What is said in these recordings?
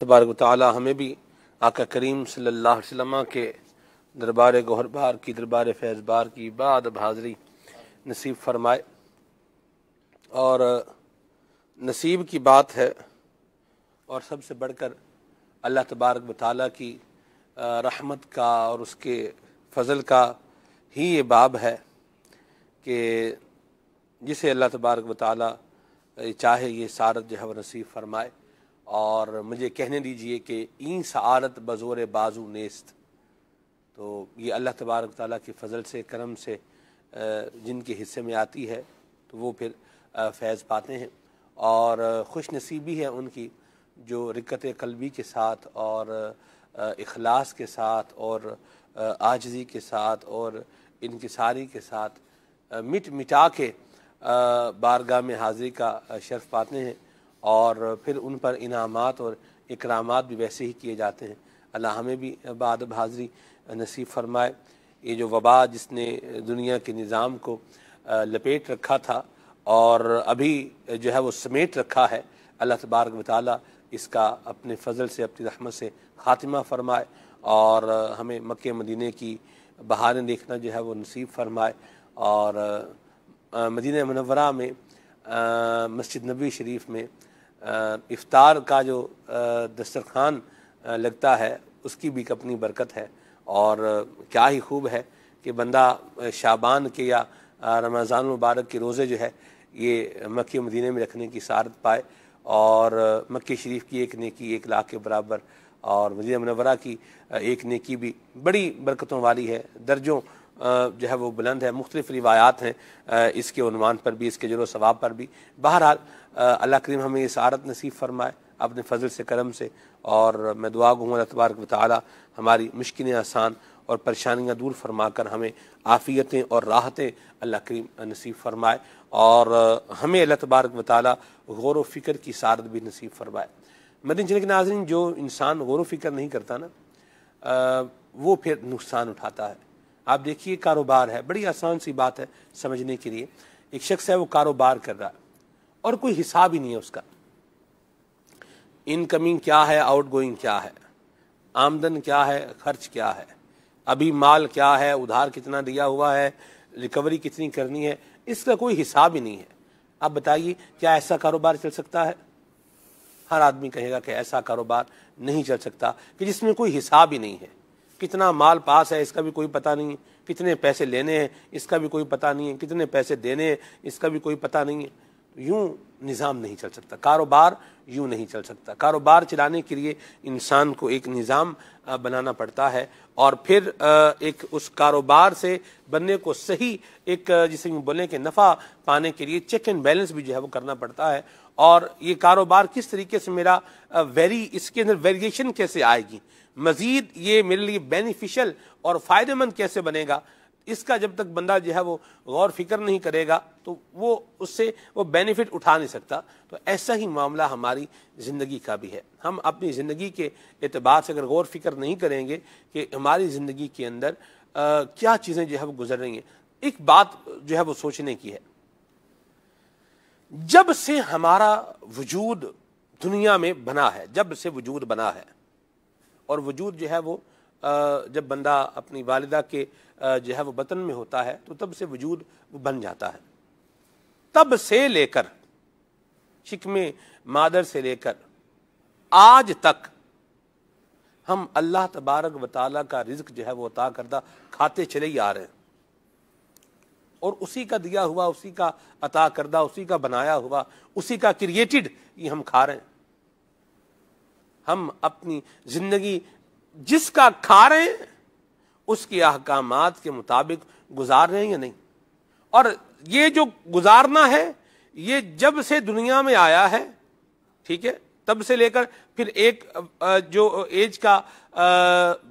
تبارک و تعالی ہمیں بھی آقا کریم صلی اللہ علیہ وسلم کے دربار بار کی دربار فیض بار کی بعد حاضری نصیب فرمائے اور نصیب کی بات ہے اور سب سے بڑھ کر اللہ تبارک و تعالیٰ کی رحمت کا اور اس کے فضل کا ہی یہ باب ہے کہ جسے اللہ تبارک و تعالیٰ چاہے یہ سارت نصیب فرمائے اور مجھے کہنے دیجئے کہ این سعارت بزور بازو نیست تو یہ اللہ تبارک تعالیٰ کی فضل سے کرم سے جن کے حصے میں آتی ہے تو وہ پھر فیض پاتے ہیں اور خوش نصیبی ہے ان کی جو رکت قلبی کے ساتھ اور اخلاص کے ساتھ اور آجزی کے ساتھ اور انکساری کے ساتھ مٹ مٹا کے بارگاہ میں حاضری کا شرف پاتے ہیں اور پھر ان پر انعامات اور اکرامات بھی ویسے ہی کیے جاتے ہیں اللہ ہمیں بھی بعد حاضری نصیب فرمائے یہ جو وبا جس نے دنیا کے نظام کو لپیٹ رکھا تھا اور ابھی جو ہے وہ سمیٹ رکھا ہے اللہ تبارک و تعالیٰ اس کا اپنے فضل سے اپنی رحمت سے خاتمہ فرمائے اور ہمیں مکہ مدینہ کی بہاریں دیکھنا جو ہے وہ نصیب فرمائے اور مدینہ منورہ میں مسجد نبی شریف میں افطار کا جو دسترخوان لگتا ہے اس کی بھی اپنی برکت ہے اور کیا ہی خوب ہے کہ بندہ شابان کے یا رمضان مبارک کے روزے جو ہے یہ مکہ مدینہ میں رکھنے کی سارت پائے اور مکہ شریف کی ایک نیکی ایک لاکھ کے برابر اور مدینہ منورہ کی ایک نیکی بھی بڑی برکتوں والی ہے درجوں جو ہے وہ بلند ہے مختلف روایات ہیں اس کے عنوان پر بھی اس کے جر و ثواب پر بھی بہرحال اللہ کریم ہمیں یہ عارت نصیب فرمائے اپنے فضل سے کرم سے اور میں دعا گوں اللہ تبارک و تعالی ہماری مشکلیں آسان اور پریشانیاں دور فرما کر ہمیں عافیتیں اور راحتیں اللہ کریم نصیب فرمائے اور ہمیں اللہ تبارک و تعالی غور و فکر کی سارت بھی نصیب فرمائے مدین کے ناظرین جو انسان غور و فکر نہیں کرتا نا وہ پھر نقصان اٹھاتا ہے آپ دیکھیے کاروبار ہے بڑی آسان سی بات ہے سمجھنے کے لیے ایک شخص ہے وہ کاروبار کر رہا ہے اور کوئی حساب ہی نہیں ہے اس کا انکمنگ کیا ہے آؤٹ گوئنگ کیا ہے آمدن کیا ہے خرچ کیا ہے ابھی مال کیا ہے ادھار کتنا دیا ہوا ہے ریکوری کتنی کرنی ہے اس کا کوئی حساب ہی نہیں ہے آپ بتائیے کیا ایسا کاروبار چل سکتا ہے ہر آدمی کہے گا کہ ایسا کاروبار نہیں چل سکتا کہ جس میں کوئی حساب ہی نہیں ہے کتنا مال پاس ہے اس کا بھی کوئی پتہ نہیں ہے کتنے پیسے لینے ہیں اس کا بھی کوئی پتہ نہیں ہے کتنے پیسے دینے ہیں اس کا بھی کوئی پتہ نہیں ہے یوں نظام نہیں چل سکتا کاروبار یوں نہیں چل سکتا کاروبار چلانے کے لیے انسان کو ایک نظام بنانا پڑتا ہے اور پھر ایک اس کاروبار سے بننے کو صحیح ایک جسے بولیں کہ نفع پانے کے لیے چیک اینڈ بیلنس بھی جو ہے وہ کرنا پڑتا ہے اور یہ کاروبار کس طریقے سے میرا ویری اس کے اندر ویریشن کیسے آئے گی مزید یہ میرے لیے بینیفیشل اور فائدہ مند کیسے بنے گا اس کا جب تک بندہ جو ہے وہ غور فکر نہیں کرے گا تو وہ اس سے وہ بینیفٹ اٹھا نہیں سکتا تو ایسا ہی معاملہ ہماری زندگی کا بھی ہے ہم اپنی زندگی کے اعتبار سے اگر غور فکر نہیں کریں گے کہ ہماری زندگی کے اندر کیا چیزیں جو ہے وہ گزر رہی ہیں ایک بات جو ہے وہ سوچنے کی ہے جب سے ہمارا وجود دنیا میں بنا ہے جب سے وجود بنا ہے اور وجود جو ہے وہ جب بندہ اپنی والدہ کے جو ہے وہ بطن میں ہوتا ہے تو تب سے وجود وہ بن جاتا ہے تب سے لے کر شکم مادر سے لے کر آج تک ہم اللہ تبارک و تعالیٰ کا رزق جو ہے وہ عطا کردہ کھاتے چلے ہی آ رہے ہیں اور اسی کا دیا ہوا اسی کا عطا کردہ اسی کا بنایا ہوا اسی کا کریٹڈ یہ ہم کھا رہے ہیں ہم اپنی زندگی جس کا کھا رہے ہیں اس کے احکامات کے مطابق گزار رہے ہیں یا نہیں اور یہ جو گزارنا ہے یہ جب سے دنیا میں آیا ہے ٹھیک ہے تب سے لے کر پھر ایک جو ایج کا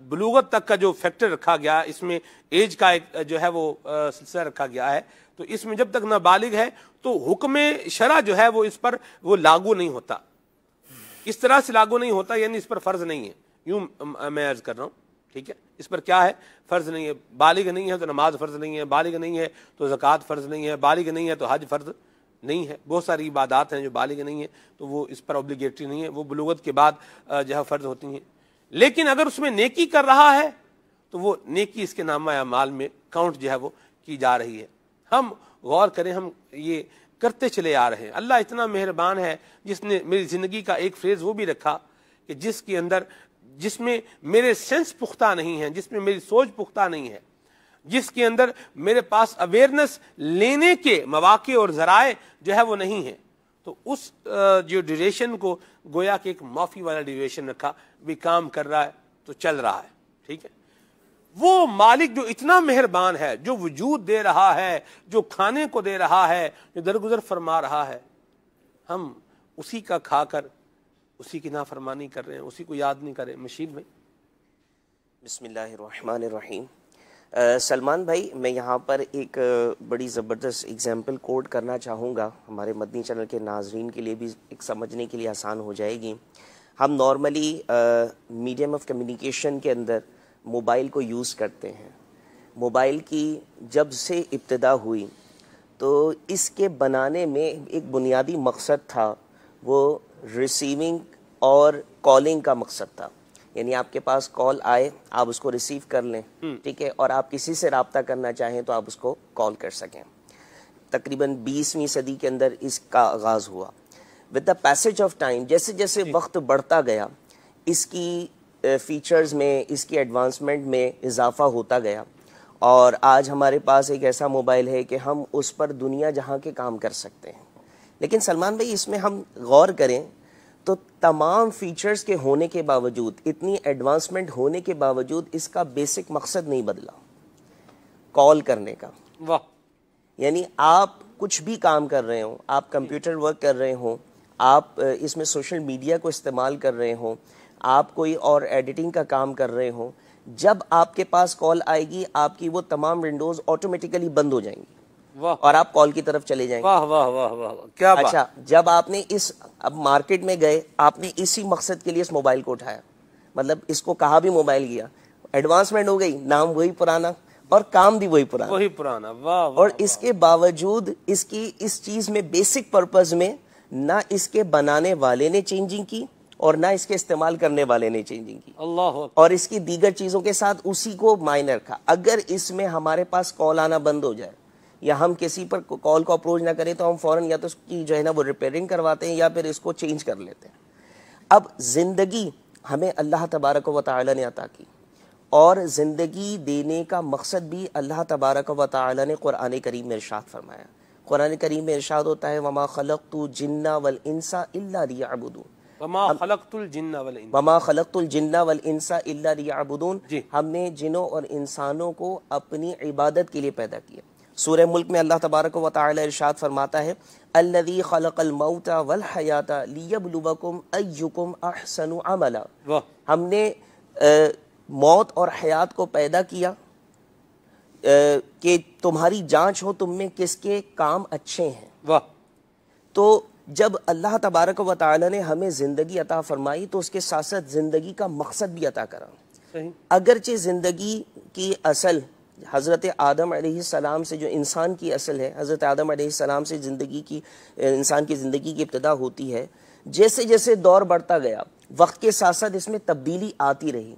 بلوغت تک کا جو فیکٹر رکھا گیا اس میں ایج کا ایک جو ہے وہ سلسلہ رکھا گیا ہے تو اس میں جب تک نابالغ ہے تو حکم شرع جو ہے وہ اس پر وہ لاگو نہیں ہوتا اس طرح سے لاگو نہیں ہوتا یعنی اس پر فرض نہیں ہے یوں میں عرض کر رہا ہوں ٹھیک ہے اس پر کیا ہے فرض نہیں ہے بالغ نہیں ہے تو نماز فرض نہیں ہے بالغ نہیں ہے تو زکوٰۃ فرض نہیں ہے بالغ نہیں ہے تو حج فرض نہیں ہے بہت ساری عبادات ہیں جو بالغ نہیں ہیں تو وہ اس پر آبلیگیٹری نہیں ہے وہ بلوغت کے بعد جو ہے فرض ہوتی ہیں لیکن اگر اس میں نیکی کر رہا ہے تو وہ نیکی اس کے نامہ یا مال میں کاؤنٹ جو ہے وہ کی جا رہی ہے ہم غور کریں ہم یہ کرتے چلے آ رہے ہیں اللہ اتنا مہربان ہے جس نے میری زندگی کا ایک فریز وہ بھی رکھا کہ جس کے اندر جس میں میرے سینس پختہ نہیں ہیں جس میں میری سوچ پختہ نہیں ہے جس کے اندر میرے پاس اویئرنیس لینے کے مواقع اور ذرائع جو ہے وہ نہیں ہیں تو اس جو ڈیوریشن کو گویا کہ ایک معافی والا ڈیوریشن رکھا بھی کام کر رہا ہے تو چل رہا ہے ٹھیک ہے وہ مالک جو اتنا مہربان ہے جو وجود دے رہا ہے جو کھانے کو دے رہا ہے جو درگزر فرما رہا ہے ہم اسی کا کھا کر اسی کی نافرمانی کر رہے ہیں اسی کو یاد نہیں کر رہے مشیر بھائی بسم اللہ الرحمن الرحیم سلمان بھائی میں یہاں پر ایک بڑی زبردست اگزامپل کوڈ کرنا چاہوں گا ہمارے مدنی چینل کے ناظرین کے لیے بھی ایک سمجھنے کے لیے آسان ہو جائے گی ہم نارملی میڈیم آف کمیونیکیشن کے اندر موبائل کو یوز کرتے ہیں موبائل کی جب سے ابتدا ہوئی تو اس کے بنانے میں ایک بنیادی مقصد تھا وہ ریسیونگ اور کالنگ کا مقصد تھا یعنی آپ کے پاس کال آئے آپ اس کو ریسیو کر لیں ٹھیک ہے اور آپ کسی سے رابطہ کرنا چاہیں تو آپ اس کو کال کر سکیں تقریباً بیسویں صدی کے اندر اس کا آغاز ہوا with the passage of time جیسے جیسے جی۔ وقت بڑھتا گیا اس کی فیچرز میں اس کی ایڈوانسمنٹ میں اضافہ ہوتا گیا اور آج ہمارے پاس ایک ایسا موبائل ہے کہ ہم اس پر دنیا جہاں کے کام کر سکتے ہیں لیکن سلمان بھائی اس میں ہم غور کریں تو تمام فیچرز کے ہونے کے باوجود اتنی ایڈوانسمنٹ ہونے کے باوجود اس کا بیسک مقصد نہیں بدلا کال کرنے کا واہ یعنی آپ کچھ بھی کام کر رہے ہوں آپ کمپیوٹر ورک کر رہے ہوں آپ اس میں سوشل میڈیا کو استعمال کر رہے ہوں آپ کوئی اور ایڈیٹنگ کا کام کر رہے ہوں جب آپ کے پاس کال آئے گی آپ کی وہ تمام ونڈوز آٹومیٹیکلی بند ہو جائیں گی اور آپ کال کی طرف چلے جائیں گے اچھا جب آپ نے اس اب مارکیٹ میں گئے آپ نے اسی مقصد کے لیے اس اس موبائل کو کو اٹھایا مطلب کہا بھی موبائل گیا ایڈوانسمنٹ ہو گئی نام وہی پرانا اور کام بھی وہی وہی پرانا پرانا اور اس کے باوجود اس کی اس چیز میں بیسک پرپز میں نہ اس کے بنانے والے نے چینجنگ کی اور نہ اس کے استعمال کرنے والے نے چینجنگ کی اللہ اور اس کی دیگر چیزوں کے ساتھ اسی کو مائنر رکھا اگر اس میں ہمارے پاس کال آنا بند ہو جائے یا ہم کسی پر کال کو اپروچ نہ کریں تو ہم فوراً یا تو اس کی جو ہے نا وہ ریپیئرنگ کرواتے ہیں یا پھر اس کو چینج کر لیتے ہیں اب زندگی ہمیں اللہ تبارک و تعالی نے عطا کی اور زندگی دینے کا مقصد بھی اللہ تبارک و تعالی نے قرآن کریم میں ارشاد فرمایا قرآن کریم میں ارشاد ہوتا ہے ہم نے جنوں اور انسانوں کو اپنی عبادت کے لیے پیدا کیا سورہ ملک میں اللہ تبارک و تعالی ارشاد فرماتا ہے الذي خلق الموت والحیات لیبلوکم ایکم احسن ہم نے موت اور حیات کو پیدا کیا کہ تمہاری جانچ ہو تم میں کس کے کام اچھے ہیں تو جب اللہ تبارک و تعالی نے ہمیں زندگی عطا فرمائی تو اس کے ساتھ ساتھ زندگی کا مقصد بھی عطا کرا اگرچہ زندگی کی اصل حضرت آدم علیہ السلام سے جو انسان کی اصل ہے حضرت آدم علیہ السلام سے زندگی کی انسان کی زندگی کی ابتدا ہوتی ہے جیسے جیسے دور بڑھتا گیا وقت کے ساتھ ساتھ اس میں تبدیلی آتی رہی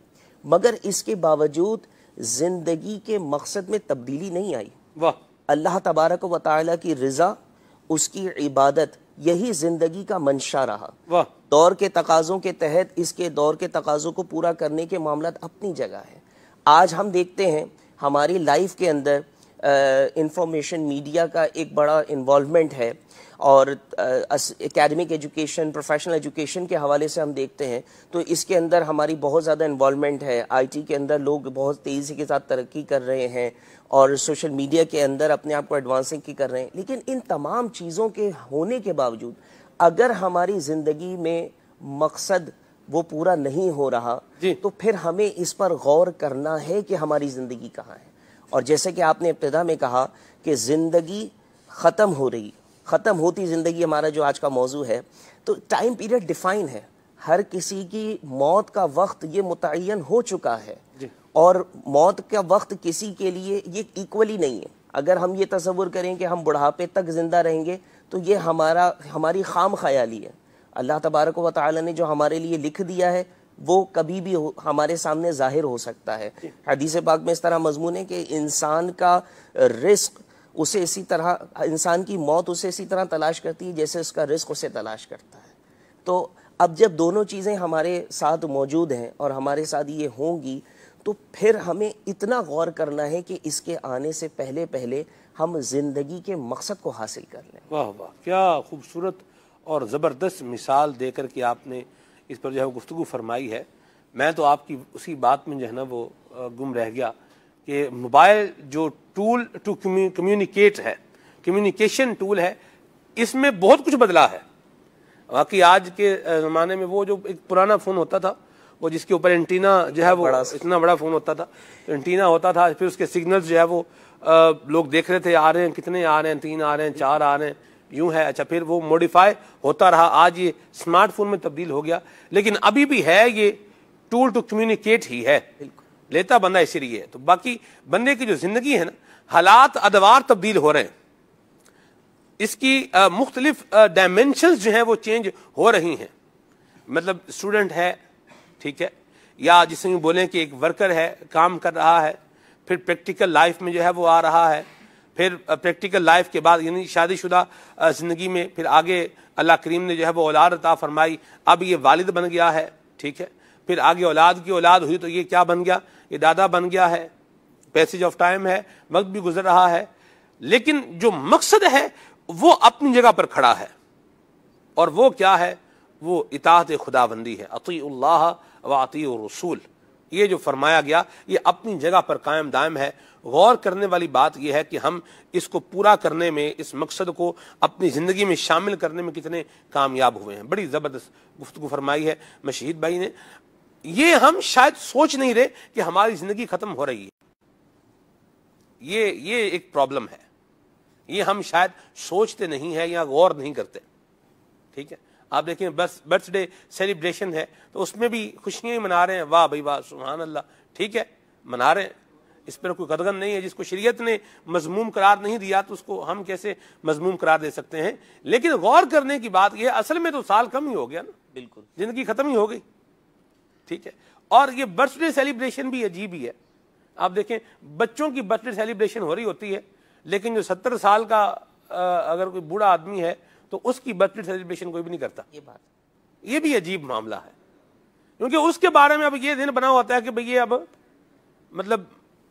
مگر اس کے باوجود زندگی کے مقصد میں تبدیلی نہیں آئی واہ اللہ تبارک و تعالیٰ کی رضا اس کی عبادت یہی زندگی کا منشا رہا واہ دور کے تقاضوں کے تحت اس کے دور کے تقاضوں کو پورا کرنے کے معاملات اپنی جگہ ہے آج ہم دیکھتے ہیں ہماری لائف کے اندر انفارمیشن میڈیا کا ایک بڑا انوالومنٹ ہے اور اکیڈمک ایجوکیشن پروفیشنل ایجوکیشن کے حوالے سے ہم دیکھتے ہیں تو اس کے اندر ہماری بہت زیادہ انوالومنٹ ہے آئی ٹی کے اندر لوگ بہت تیزی کے ساتھ ترقی کر رہے ہیں اور سوشل میڈیا کے اندر اپنے آپ کو ایڈوانسنگ کی کر رہے ہیں لیکن ان تمام چیزوں کے ہونے کے باوجود اگر ہماری زندگی میں مقصد وہ پورا نہیں ہو رہا جی۔ تو پھر ہمیں اس پر غور کرنا ہے کہ ہماری زندگی کہاں ہے اور جیسے کہ آپ نے ابتدا میں کہا کہ زندگی ختم ہو رہی ختم ہوتی زندگی ہمارا جو آج کا موضوع ہے تو ٹائم پیریڈ ڈیفائن ہے ہر کسی کی موت کا وقت یہ متعین ہو چکا ہے جی۔ اور موت کا وقت کسی کے لیے یہ ایکولی نہیں ہے اگر ہم یہ تصور کریں کہ ہم بڑھاپے تک زندہ رہیں گے تو یہ ہمارا ہماری خام خیالی ہے اللہ تبارک و تعالی نے جو ہمارے لیے لکھ دیا ہے وہ کبھی بھی ہمارے سامنے ظاہر ہو سکتا ہے جی۔ حدیث پاک میں اس طرح مضمون ہے کہ انسان کا رزق اسے اسی طرح انسان کی موت اسے اسی طرح تلاش کرتی ہے جیسے اس کا رزق اسے تلاش کرتا ہے تو اب جب دونوں چیزیں ہمارے ساتھ موجود ہیں اور ہمارے ساتھ یہ ہوں گی تو پھر ہمیں اتنا غور کرنا ہے کہ اس کے آنے سے پہلے پہلے ہم زندگی کے مقصد کو حاصل کر لیں واہ واہ کیا خوبصورت اور زبردست مثال دے کر کے آپ نے اس پر جو ہے گفتگو فرمائی ہے میں تو آپ کی اسی بات میں جو ہے نا وہ گم رہ گیا کہ موبائل جو ٹول ٹو کمیونیکیٹ ہے کمیونیکیشن ٹول ہے اس میں بہت کچھ بدلا ہے باقی آج کے زمانے میں وہ جو ایک پرانا فون ہوتا تھا وہ جس کے اوپر انٹینا جو ہے وہ اتنا بڑا فون ہوتا تھا انٹینا ہوتا تھا پھر اس کے سگنلز جو ہے وہ لوگ دیکھ رہے تھے آ رہے ہیں کتنے آ رہے ہیں تین آ رہے ہیں چار آ رہے ہیں یوں ہے اچھا پھر وہ موڈیفائی ہوتا رہا آج یہ اسمارٹ فون میں تبدیل ہو گیا لیکن ابھی بھی ہے یہ ٹول ٹو کمیونیکیٹ ہی ہے لیتا بندہ اسی لیے تو باقی بندے کی جو زندگی ہے نا حالات ادوار تبدیل ہو رہے ہیں اس کی مختلف ڈائمینشنز جو ہیں وہ چینج ہو رہی ہیں مطلب اسٹوڈنٹ ہے ٹھیک ہے یا جسے بولیں کہ ایک ورکر ہے کام کر رہا ہے پھر پریکٹیکل لائف میں جو ہے وہ آ رہا ہے پھر پریکٹیکل لائف کے بعد یعنی شادی شدہ زندگی میں پھر آگے اللہ کریم نے جو ہے وہ اولاد عطا فرمائی اب یہ والد بن گیا ہے ٹھیک ہے پھر آگے اولاد کی اولاد ہوئی تو یہ کیا بن گیا یہ دادا بن گیا ہے پیسج آف ٹائم ہے وقت بھی گزر رہا ہے لیکن جو مقصد ہے وہ اپنی جگہ پر کھڑا ہے اور وہ کیا ہے وہ اطاعت خدا بندی ہے عطی اللہ و عطی رسول یہ جو فرمایا گیا یہ اپنی جگہ پر قائم دائم ہے غور کرنے والی بات یہ ہے کہ ہم اس کو پورا کرنے میں اس مقصد کو اپنی زندگی میں شامل کرنے میں کتنے کامیاب ہوئے ہیں بڑی زبردست گفتگو فرمائی ہے مشہید بھائی نے یہ ہم شاید سوچ نہیں رہے کہ ہماری زندگی ختم ہو رہی ہے یہ یہ ایک پرابلم ہے یہ ہم شاید سوچتے نہیں ہے یا غور نہیں کرتے ٹھیک ہے آپ دیکھیں برتھ برتھ ڈے سیلیبریشن ہے تو اس میں بھی خوشیاں ہی منا رہے ہیں واہ بھائی واہ سبحان اللہ ٹھیک ہے منا رہے ہیں اس پر کوئی قدغن نہیں ہے جس کو شریعت نے مضموم قرار نہیں دیا تو اس کو ہم کیسے مضموم قرار دے سکتے ہیں لیکن غور کرنے کی بات یہ اصل میں تو سال کم ہی ہو گیا نا بالکل زندگی ختم ہی ہو گئی ٹھیک ہے اور یہ برتھ ڈے سیلیبریشن بھی عجیب ہی ہے آپ دیکھیں بچوں کی برتھ ڈے سیلیبریشن ہو رہی ہوتی ہے لیکن جو ستر سال کا اگر کوئی بوڑھا آدمی ہے تو اس کی برتھ ڈے سیلیبریشن کوئی بھی نہیں کرتا یہ بات یہ بھی عجیب معاملہ ہے کیونکہ اس کے بارے میں اب یہ دن بنا ہوتا ہے کہ بھئی یہ اب مطلب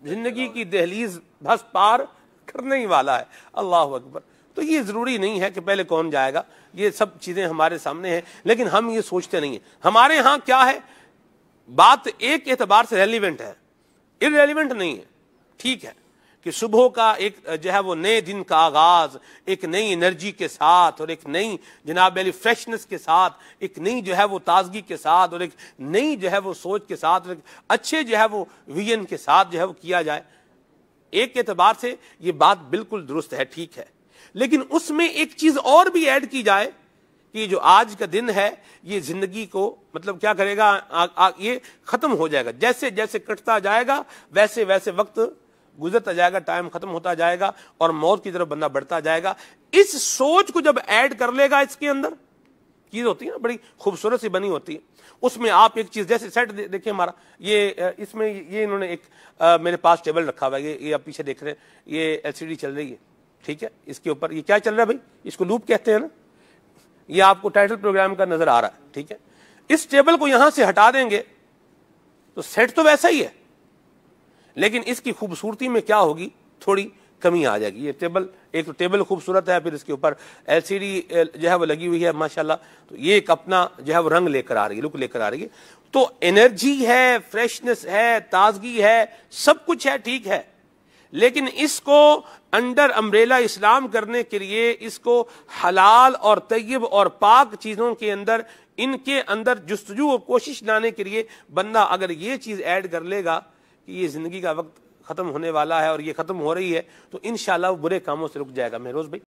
زندگی کی دہلیز بس پار کرنے ہی والا ہے اللہ اکبر تو یہ ضروری نہیں ہے کہ پہلے کون جائے گا یہ سب چیزیں ہمارے سامنے ہیں لیکن ہم یہ سوچتے نہیں ہیں ہمارے ہاں کیا ہے بات ایک اعتبار سے ریلیونٹ ہے ارریلیونٹ نہیں ہے ٹھیک ہے کہ صبح کا ایک جو ہے وہ نئے دن کا آغاز ایک نئی انرجی کے ساتھ اور ایک نئی جناب علی فریشنس کے ساتھ ایک نئی جو ہے وہ تازگی کے ساتھ اور ایک نئی جو ہے وہ سوچ کے ساتھ اور ایک اچھے جو ہے وہ ویژن کے ساتھ جو ہے وہ کیا جائے ایک اعتبار سے یہ بات بالکل درست ہے ٹھیک ہے لیکن اس میں ایک چیز اور بھی ایڈ کی جائے کہ جو آج کا دن ہے یہ زندگی کو مطلب کیا کرے گا یہ ختم ہو جائے گا جیسے جیسے کٹتا جائے گا ویسے ویسے وقت گزرتا جائے گا ٹائم ختم ہوتا جائے گا اور موت کی طرف بندہ بڑھتا جائے گا اس سوچ کو جب ایڈ کر لے گا اس کے اندر چیز ہوتی ہے نا بڑی خوبصورت سی بنی ہوتی ہے اس میں آپ ایک چیز جیسے سیٹ دیکھیں ہمارا یہ اس میں یہ انہوں نے ایک میرے پاس ٹیبل رکھا ہوا ہے یہ آپ پیچھے دیکھ رہے ہیں یہ ایل سی ڈی چل رہی ہے ٹھیک ہے اس کے اوپر یہ کیا چل رہا ہے بھائی اس کو لوپ کہتے ہیں نا یہ آپ کو ٹائٹل پروگرام کا نظر آ رہا ہے ٹھیک ہے اس ٹیبل کو یہاں سے ہٹا دیں گے تو سیٹ تو ویسا ہی ہے لیکن اس کی خوبصورتی میں کیا ہوگی تھوڑی کمی آ جائے گی یہ ٹیبل ایک تو ٹیبل خوبصورت ہے پھر اس کے اوپر ایل سی ڈی جو ہے وہ لگی ہوئی ہے ماشاء اللہ تو یہ ایک اپنا جو ہے وہ رنگ لے کر آ رہی ہے لک لے کر آ رہی ہے تو انرجی ہے فریشنس ہے تازگی ہے سب کچھ ہے ٹھیک ہے لیکن اس کو انڈر امبریلا اسلام کرنے کے لیے اس کو حلال اور طیب اور پاک چیزوں کے اندر ان کے اندر جستجو اور کوشش لانے کے لیے بندہ اگر یہ چیز ایڈ کر لے گا کہ یہ زندگی کا وقت ختم ہونے والا ہے اور یہ ختم ہو رہی ہے تو انشاءاللہ وہ برے کاموں سے رک جائے گا مہروز بھائی